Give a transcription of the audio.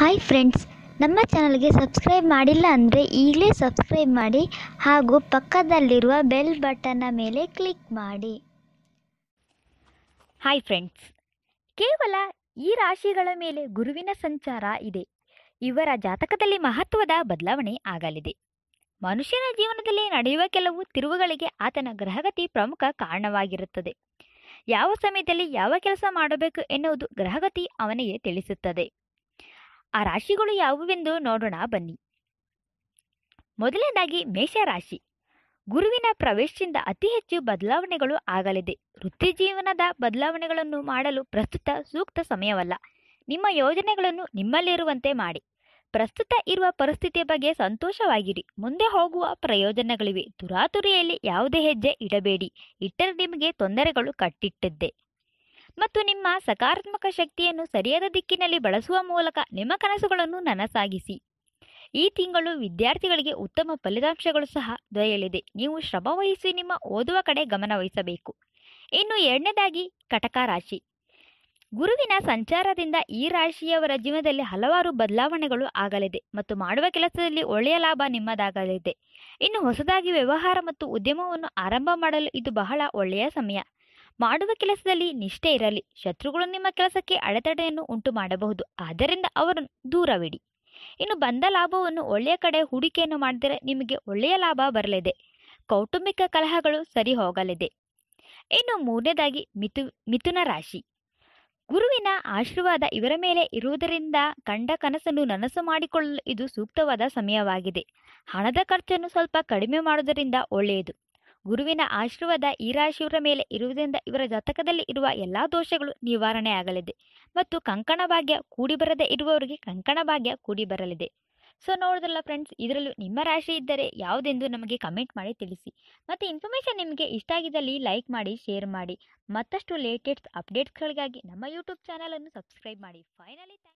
hi friends ನಮ್ಮ ಚಾನಲ್ಗೆ subscribe ಮಾಡಿಲ್ಲ ಅಂದರೆ ಈಗಲೇ ಸಬ್ಸ್ಕ್ರೈಬ್ ಮಾಡಿ ಹಾಗೂ ಪಕ್ಕದಲ್ಲಿರುವ ಬೆಲ್ ಬಟನ್ನ ಮೇಲೆ ಕ್ಲಿಕ್ ಮಾಡಿ ಹಾಯ್ ಫ್ರೆಂಡ್ಸ್ ಕೇವಲ ಈ ರಾಶಿಗಳ ಮೇಲೆ ಗುರುವಿನ ಸಂಚಾರ ಇದೆ ಇವರ ಜಾತಕದಲ್ಲಿ ಮಹತ್ವದ ಬದಲಾವಣೆ ಆಗಲಿದೆ ಮನುಷ್ಯನ ಜೀವನದಲ್ಲಿ ನಡೆಯುವ ಕೆಲವು ತಿರುವುಗಳಿಗೆ ಆತನ ಗ್ರಹಗತಿ ಪ್ರಮುಖ ಕಾರಣವಾಗಿರುತ್ತದೆ ಯಾವ ಸಮಯದಲ್ಲಿ ಯಾವ ಕೆಲಸ ಮಾಡಬೇಕು ಎನ್ನುವುದು ಗ್ರಹಗತಿ ಅವನಿಗೆ ತಿಳಿಸುತ್ತದೆ ಆ ರಾಶಿಗಳು ಯಾವುವೆಂದು ನೋಡೋಣ ಬನ್ನಿ ಮೊದಲನೇದಾಗಿ ಮೇಷರಾಶಿ ಗುರುವಿನ ಪ್ರವೇಶದಿಂದ ಅತಿ ಹೆಚ್ಚು ಬದಲಾವಣೆಗಳು ಆಗಲಿದೆ ವೃತ್ತಿಜೀವನದ ಬದಲಾವಣೆಗಳನ್ನು ಮಾಡಲು ಪ್ರಸ್ತುತ ಸೂಕ್ತ ಸಮಯವಲ್ಲ ನಿಮ್ಮ ಯೋಜನೆಗಳನ್ನು ನಿಮ್ಮಲ್ಲಿರುವಂತೆ ಮಾಡಿ ಪ್ರಸ್ತುತ ಇರುವ ಪರಿಸ್ಥಿತಿಯ ಬಗ್ಗೆ ಸಂತೋಷವಾಗಿರಿ ಮುಂದೆ ಹೋಗುವ ಪ್ರಯೋಜನಗಳಿವೆ ತುರಾತುರಿಯಲ್ಲಿ ಯಾವುದೇ ಹೆಜ್ಜೆ ಇಡಬೇಡಿ ಇಟ್ಟರೆ ನಿಮಗೆ ತೊಂದರೆಗಳು ಕಟ್ಟಿಟ್ಟಿದ್ದೆ ಮತ್ತು ನಿಮ್ಮ ಸಕಾರಾತ್ಮಕ ಶಕ್ತಿಯನ್ನು ಸರಿಯಾದ ದಿಕ್ಕಿನಲ್ಲಿ ಬಳಸುವ ಮೂಲಕ ನಿಮ್ಮ ಕನಸುಗಳನ್ನು ನನಸಾಗಿಸಿ ಈ ತಿಂಗಳು ವಿದ್ಯಾರ್ಥಿಗಳಿಗೆ ಉತ್ತಮ ಫಲಿತಾಂಶಗಳು ಸಹ ದೊರೆಯಲಿದೆ ನೀವು ಶ್ರಮವಹಿಸಿ ನಿಮ್ಮ ಓದುವ ಕಡೆ ಗಮನವಹಿಸಬೇಕು ಇನ್ನು ಎರಡನೇದಾಗಿ ಕಟಕ ರಾಶಿ ಗುರುವಿನ ಸಂಚಾರದಿಂದ ಈ ರಾಶಿಯವರ ಜೀವನದಲ್ಲಿ ಹಲವಾರು ಬದಲಾವಣೆಗಳು ಆಗಲಿದೆ ಮತ್ತು ಮಾಡುವ ಕೆಲಸದಲ್ಲಿ ಒಳ್ಳೆಯ ಲಾಭ ನಿಮ್ಮದಾಗಲಿದೆ ಇನ್ನು ಹೊಸದಾಗಿ ವ್ಯವಹಾರ ಮತ್ತು ಉದ್ಯಮವನ್ನು ಆರಂಭ ಮಾಡಲು ಇದು ಬಹಳ ಒಳ್ಳೆಯ ಸಮಯ ಮಾಡುವ ಕೆಲಸದಲ್ಲಿ ನಿಷ್ಠೆ ಇರಲಿ ಶತ್ರುಗಳು ನಿಮ್ಮ ಕೆಲಸಕ್ಕೆ ಅಡೆತಡೆಯನ್ನು ಉಂಟು ಮಾಡಬಹುದು ಆದ್ದರಿಂದ ಅವರನ್ನು ದೂರವಿಡಿ ಇನ್ನು ಬಂದ ಲಾಭವನ್ನು ಒಳ್ಳೆಯ ಕಡೆ ಹೂಡಿಕೆಯನ್ನು ಮಾಡಿದರೆ ನಿಮಗೆ ಒಳ್ಳೆಯ ಲಾಭ ಬರಲಿದೆ ಕೌಟುಂಬಿಕ ಕಲಹಗಳು ಸರಿ ಹೋಗಲಿದೆ ಇನ್ನು ಮೂರನೇದಾಗಿ ಮಿಥು ಮಿಥುನ ರಾಶಿ ಗುರುವಿನ ಆಶೀರ್ವಾದ ಇವರ ಮೇಲೆ ಇರುವುದರಿಂದ ಕಂಡ ಕನಸನ್ನು ನನಸು ಮಾಡಿಕೊಳ್ಳಲು ಇದು ಸೂಕ್ತವಾದ ಸಮಯವಾಗಿದೆ ಹಣದ ಖರ್ಚನ್ನು ಸ್ವಲ್ಪ ಕಡಿಮೆ ಮಾಡುವುದರಿಂದ ಒಳ್ಳೆಯದು ಗುರುವಿನ ಆಶೀರ್ವಾದ ಈ ರಾಶಿಯವರ ಮೇಲೆ ಇರುವುದರಿಂದ ಇವರ ಜಾತಕದಲ್ಲಿ ಇರುವ ಎಲ್ಲ ದೋಷಗಳು ನಿವಾರಣೆ ಆಗಲಿದೆ ಮತ್ತು ಕಂಕಣ ಭಾಗ್ಯ ಕೂಡಿ ಬರದೇ ಇರುವವರಿಗೆ ಕಂಕಣ ಭಾಗ್ಯ ಕೂಡಿ ಬರಲಿದೆ ಸೊ ನೋಡಿದ್ರಲ್ಲ ಫ್ರೆಂಡ್ಸ್ ಇದರಲ್ಲೂ ನಿಮ್ಮ ರಾಶಿ ಇದ್ದರೆ ಯಾವುದೆಂದು ನಮಗೆ ಕಮೆಂಟ್ ಮಾಡಿ ತಿಳಿಸಿ ಮತ್ತು ಇನ್ಫಾರ್ಮೇಷನ್ ನಿಮಗೆ ಇಷ್ಟ ಆಗಿದ್ದಲ್ಲಿ ಲೈಕ್ ಮಾಡಿ ಶೇರ್ ಮಾಡಿ ಮತ್ತಷ್ಟು ಲೇಟೆಸ್ಟ್ ಅಪ್ಡೇಟ್ಸ್ಗಳಿಗಾಗಿ ನಮ್ಮ ಯೂಟ್ಯೂಬ್ ಚಾನಲನ್ನು ಸಬ್ಸ್ಕ್ರೈಬ್ ಮಾಡಿ ಫೈನಲಿ